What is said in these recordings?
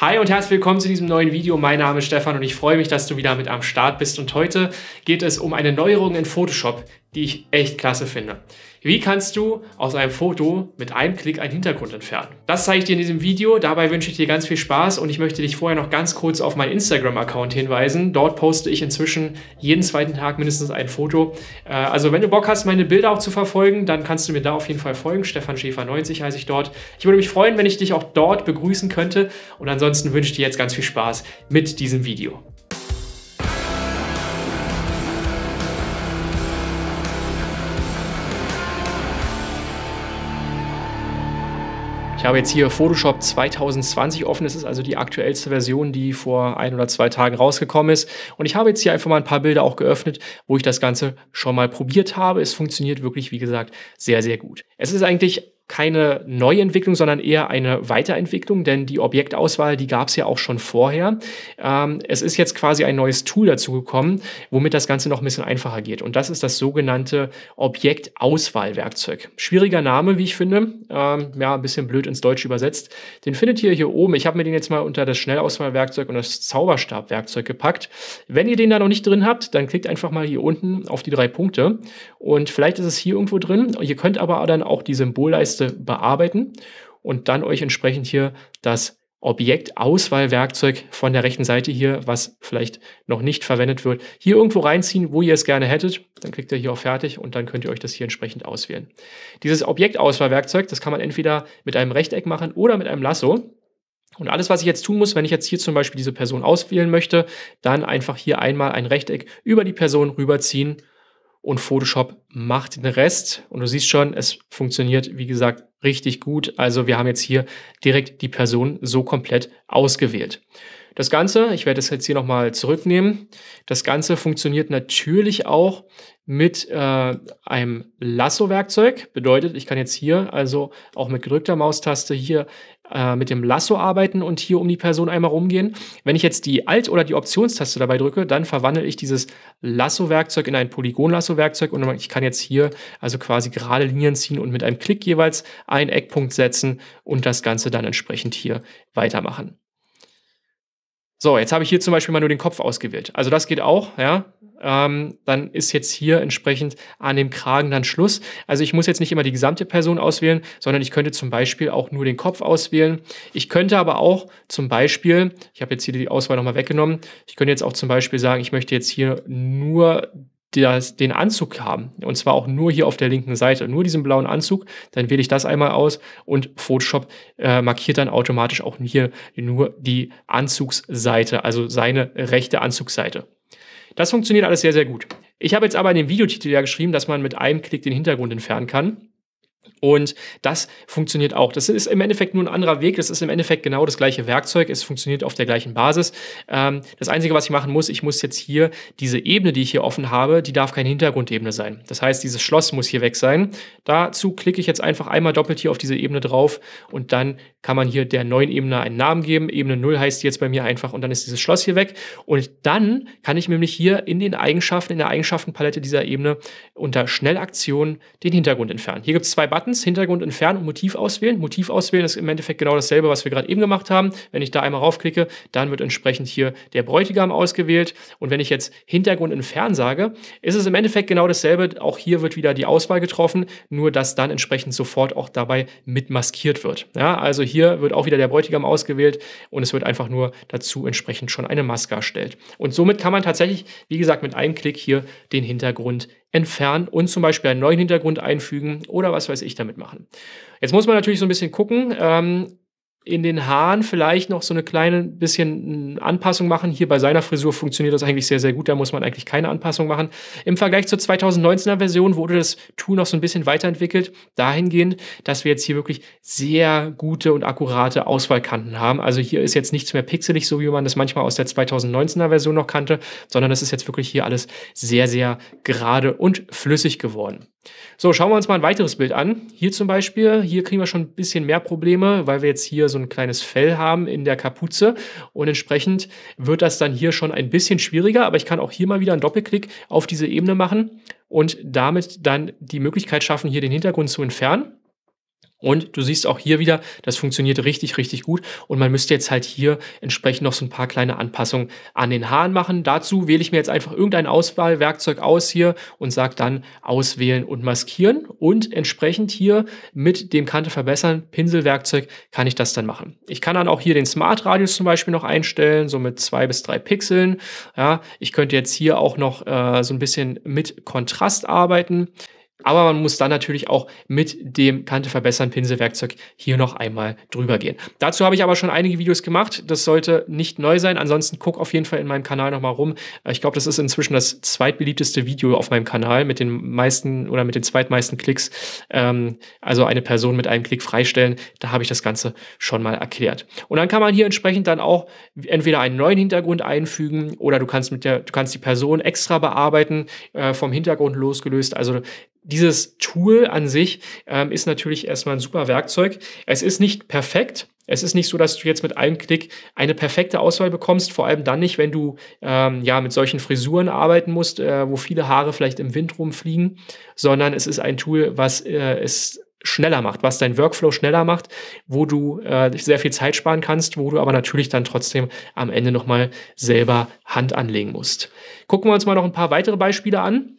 Hi und herzlich willkommen zu diesem neuen Video. Mein Name ist Stefan und ich freue mich, dass du wieder mit am Start bist. Und heute geht es um eine Neuerung in Photoshop, die ich echt klasse finde. Wie kannst du aus einem Foto mit einem Klick einen Hintergrund entfernen? Das zeige ich dir in diesem Video. Dabei wünsche ich dir ganz viel Spaß und ich möchte dich vorher noch ganz kurz auf meinen Instagram-Account hinweisen. Dort poste ich inzwischen jeden zweiten Tag mindestens ein Foto. Äh, also wenn du Bock hast, meine Bilder auch zu verfolgen, dann kannst du mir da auf jeden Fall folgen. Stefan Schäfer 90 heiße ich dort. Ich würde mich freuen, wenn ich dich auch dort begrüßen könnte. Und ansonsten wünsche ich dir jetzt ganz viel Spaß mit diesem Video. Ich habe jetzt hier Photoshop 2020 offen. Das ist also die aktuellste Version, die vor ein oder zwei Tagen rausgekommen ist. Und ich habe jetzt hier einfach mal ein paar Bilder auch geöffnet, wo ich das Ganze schon mal probiert habe. Es funktioniert wirklich, wie gesagt, sehr, sehr gut. Es ist eigentlich keine Neuentwicklung, sondern eher eine Weiterentwicklung, denn die Objektauswahl, die gab es ja auch schon vorher. Ähm, es ist jetzt quasi ein neues Tool dazu gekommen, womit das Ganze noch ein bisschen einfacher geht. Und das ist das sogenannte Objektauswahlwerkzeug. Schwieriger Name, wie ich finde. Ähm, ja, ein bisschen blöd ins Deutsch übersetzt. Den findet ihr hier oben. Ich habe mir den jetzt mal unter das Schnellauswahlwerkzeug und das Zauberstabwerkzeug gepackt. Wenn ihr den da noch nicht drin habt, dann klickt einfach mal hier unten auf die drei Punkte. Und vielleicht ist es hier irgendwo drin. Ihr könnt aber dann auch die Symbolleiste Texte bearbeiten und dann euch entsprechend hier das Objektauswahlwerkzeug von der rechten Seite hier, was vielleicht noch nicht verwendet wird, hier irgendwo reinziehen, wo ihr es gerne hättet. Dann klickt ihr hier auf Fertig und dann könnt ihr euch das hier entsprechend auswählen. Dieses Objektauswahlwerkzeug, das kann man entweder mit einem Rechteck machen oder mit einem Lasso. Und alles, was ich jetzt tun muss, wenn ich jetzt hier zum Beispiel diese Person auswählen möchte, dann einfach hier einmal ein Rechteck über die Person rüberziehen und Photoshop macht den Rest. Und du siehst schon, es funktioniert, wie gesagt, richtig gut. Also wir haben jetzt hier direkt die Person so komplett ausgewählt. Das Ganze, ich werde es jetzt hier nochmal zurücknehmen, das Ganze funktioniert natürlich auch mit äh, einem Lasso-Werkzeug. Bedeutet, ich kann jetzt hier also auch mit gedrückter Maustaste hier äh, mit dem Lasso arbeiten und hier um die Person einmal rumgehen. Wenn ich jetzt die Alt- oder die Optionstaste dabei drücke, dann verwandle ich dieses Lasso-Werkzeug in ein Polygon-Lasso-Werkzeug und ich kann jetzt hier also quasi gerade Linien ziehen und mit einem Klick jeweils einen Eckpunkt setzen und das Ganze dann entsprechend hier weitermachen. So, jetzt habe ich hier zum Beispiel mal nur den Kopf ausgewählt. Also das geht auch, ja. Ähm, dann ist jetzt hier entsprechend an dem Kragen dann Schluss. Also ich muss jetzt nicht immer die gesamte Person auswählen, sondern ich könnte zum Beispiel auch nur den Kopf auswählen. Ich könnte aber auch zum Beispiel, ich habe jetzt hier die Auswahl nochmal weggenommen, ich könnte jetzt auch zum Beispiel sagen, ich möchte jetzt hier nur das, den Anzug haben, und zwar auch nur hier auf der linken Seite, nur diesen blauen Anzug, dann wähle ich das einmal aus und Photoshop äh, markiert dann automatisch auch hier nur die Anzugsseite, also seine rechte Anzugsseite. Das funktioniert alles sehr, sehr gut. Ich habe jetzt aber in dem Videotitel ja geschrieben, dass man mit einem Klick den Hintergrund entfernen kann. Und das funktioniert auch. Das ist im Endeffekt nur ein anderer Weg. Das ist im Endeffekt genau das gleiche Werkzeug. Es funktioniert auf der gleichen Basis. Ähm, das Einzige, was ich machen muss, ich muss jetzt hier diese Ebene, die ich hier offen habe, die darf keine Hintergrundebene sein. Das heißt, dieses Schloss muss hier weg sein. Dazu klicke ich jetzt einfach einmal doppelt hier auf diese Ebene drauf und dann kann man hier der neuen Ebene einen Namen geben. Ebene 0 heißt die jetzt bei mir einfach und dann ist dieses Schloss hier weg. Und dann kann ich nämlich hier in den Eigenschaften, in der Eigenschaftenpalette dieser Ebene unter Schnellaktion den Hintergrund entfernen. Hier gibt es zwei Buttons. Buttons, Hintergrund entfernen und Motiv auswählen. Motiv auswählen ist im Endeffekt genau dasselbe, was wir gerade eben gemacht haben. Wenn ich da einmal raufklicke, dann wird entsprechend hier der Bräutigam ausgewählt. Und wenn ich jetzt Hintergrund entfernen sage, ist es im Endeffekt genau dasselbe. Auch hier wird wieder die Auswahl getroffen, nur dass dann entsprechend sofort auch dabei mit maskiert wird. Ja, also hier wird auch wieder der Bräutigam ausgewählt und es wird einfach nur dazu entsprechend schon eine Maske erstellt. Und somit kann man tatsächlich, wie gesagt, mit einem Klick hier den Hintergrund entfernen entfernen und zum Beispiel einen neuen Hintergrund einfügen oder was weiß ich damit machen. Jetzt muss man natürlich so ein bisschen gucken, ähm, in den Haaren vielleicht noch so eine kleine bisschen hm, Anpassung machen. Hier bei seiner Frisur funktioniert das eigentlich sehr, sehr gut. Da muss man eigentlich keine Anpassung machen. Im Vergleich zur 2019er Version wurde das Tool noch so ein bisschen weiterentwickelt. Dahingehend, dass wir jetzt hier wirklich sehr gute und akkurate Auswahlkanten haben. Also hier ist jetzt nichts mehr pixelig, so wie man das manchmal aus der 2019er Version noch kannte, sondern das ist jetzt wirklich hier alles sehr, sehr gerade und flüssig geworden. So, schauen wir uns mal ein weiteres Bild an. Hier zum Beispiel, hier kriegen wir schon ein bisschen mehr Probleme, weil wir jetzt hier so ein kleines Fell haben in der Kapuze und entsprechend wird das dann hier schon ein bisschen schwieriger, aber ich kann auch hier mal wieder einen Doppelklick auf diese Ebene machen und damit dann die Möglichkeit schaffen, hier den Hintergrund zu entfernen. Und du siehst auch hier wieder, das funktioniert richtig, richtig gut. Und man müsste jetzt halt hier entsprechend noch so ein paar kleine Anpassungen an den Haaren machen. Dazu wähle ich mir jetzt einfach irgendein Auswahlwerkzeug aus hier und sage dann auswählen und maskieren. Und entsprechend hier mit dem Kante verbessern Pinselwerkzeug kann ich das dann machen. Ich kann dann auch hier den Smart Radius zum Beispiel noch einstellen, so mit zwei bis drei Pixeln. Ja, ich könnte jetzt hier auch noch äh, so ein bisschen mit Kontrast arbeiten. Aber man muss dann natürlich auch mit dem Kante verbessern Pinselwerkzeug hier noch einmal drüber gehen. Dazu habe ich aber schon einige Videos gemacht. Das sollte nicht neu sein. Ansonsten guck auf jeden Fall in meinem Kanal nochmal rum. Äh, ich glaube, das ist inzwischen das zweitbeliebteste Video auf meinem Kanal mit den meisten oder mit den zweitmeisten Klicks. Ähm, also eine Person mit einem Klick freistellen. Da habe ich das Ganze schon mal erklärt. Und dann kann man hier entsprechend dann auch entweder einen neuen Hintergrund einfügen oder du kannst mit der, du kannst die Person extra bearbeiten, äh, vom Hintergrund losgelöst. Also dieses Tool an sich ähm, ist natürlich erstmal ein super Werkzeug. Es ist nicht perfekt. Es ist nicht so, dass du jetzt mit einem Klick eine perfekte Auswahl bekommst, vor allem dann nicht, wenn du ähm, ja mit solchen Frisuren arbeiten musst, äh, wo viele Haare vielleicht im Wind rumfliegen, sondern es ist ein Tool, was äh, es schneller macht, was dein Workflow schneller macht, wo du äh, sehr viel Zeit sparen kannst, wo du aber natürlich dann trotzdem am Ende nochmal selber Hand anlegen musst. Gucken wir uns mal noch ein paar weitere Beispiele an.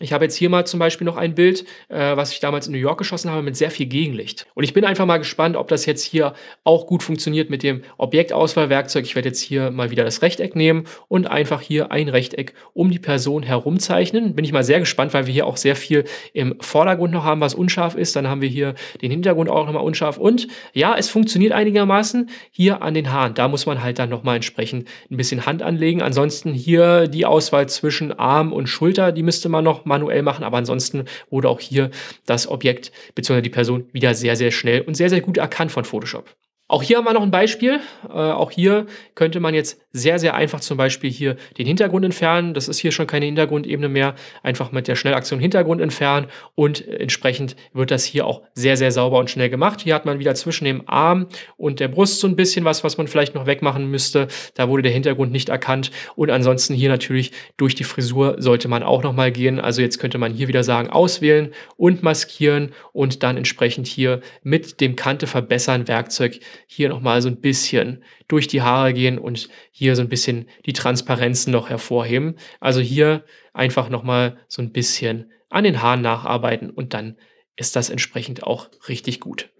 Ich habe jetzt hier mal zum Beispiel noch ein Bild, äh, was ich damals in New York geschossen habe, mit sehr viel Gegenlicht. Und ich bin einfach mal gespannt, ob das jetzt hier auch gut funktioniert mit dem Objektauswahlwerkzeug. Ich werde jetzt hier mal wieder das Rechteck nehmen und einfach hier ein Rechteck um die Person herum zeichnen. Bin ich mal sehr gespannt, weil wir hier auch sehr viel im Vordergrund noch haben, was unscharf ist. Dann haben wir hier den Hintergrund auch nochmal unscharf. Und ja, es funktioniert einigermaßen hier an den Haaren. Da muss man halt dann nochmal entsprechend ein bisschen Hand anlegen. Ansonsten hier die Auswahl zwischen Arm und Schulter, die müsste man noch manuell machen, aber ansonsten wurde auch hier das Objekt bzw. die Person wieder sehr, sehr schnell und sehr, sehr gut erkannt von Photoshop. Auch hier haben wir noch ein Beispiel. Äh, auch hier könnte man jetzt sehr, sehr einfach zum Beispiel hier den Hintergrund entfernen. Das ist hier schon keine Hintergrundebene mehr. Einfach mit der Schnellaktion Hintergrund entfernen und entsprechend wird das hier auch sehr, sehr sauber und schnell gemacht. Hier hat man wieder zwischen dem Arm und der Brust so ein bisschen was, was man vielleicht noch wegmachen müsste. Da wurde der Hintergrund nicht erkannt und ansonsten hier natürlich durch die Frisur sollte man auch nochmal gehen. Also jetzt könnte man hier wieder sagen auswählen und maskieren und dann entsprechend hier mit dem Kante verbessern Werkzeug hier nochmal so ein bisschen durch die Haare gehen und hier so ein bisschen die Transparenzen noch hervorheben. Also hier einfach nochmal so ein bisschen an den Haaren nacharbeiten und dann ist das entsprechend auch richtig gut.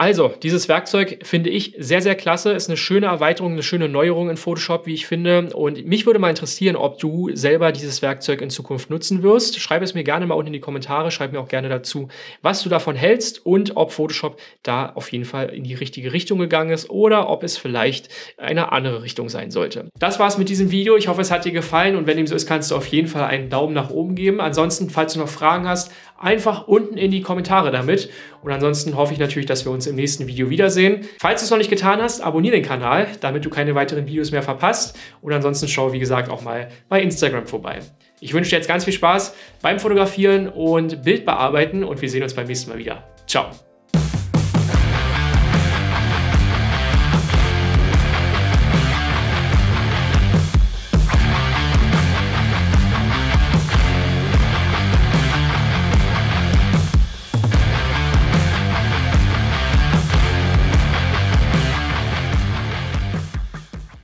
Also, dieses Werkzeug finde ich sehr, sehr klasse. Ist eine schöne Erweiterung, eine schöne Neuerung in Photoshop, wie ich finde. Und mich würde mal interessieren, ob du selber dieses Werkzeug in Zukunft nutzen wirst. Schreib es mir gerne mal unten in die Kommentare. Schreib mir auch gerne dazu, was du davon hältst und ob Photoshop da auf jeden Fall in die richtige Richtung gegangen ist oder ob es vielleicht eine andere Richtung sein sollte. Das war's mit diesem Video. Ich hoffe, es hat dir gefallen. Und wenn dem so ist, kannst du auf jeden Fall einen Daumen nach oben geben. Ansonsten, falls du noch Fragen hast, einfach unten in die Kommentare damit. Und ansonsten hoffe ich natürlich, dass wir uns im nächsten Video wiedersehen. Falls du es noch nicht getan hast, abonniere den Kanal, damit du keine weiteren Videos mehr verpasst. Und ansonsten schau, wie gesagt, auch mal bei Instagram vorbei. Ich wünsche dir jetzt ganz viel Spaß beim Fotografieren und Bildbearbeiten und wir sehen uns beim nächsten Mal wieder. Ciao!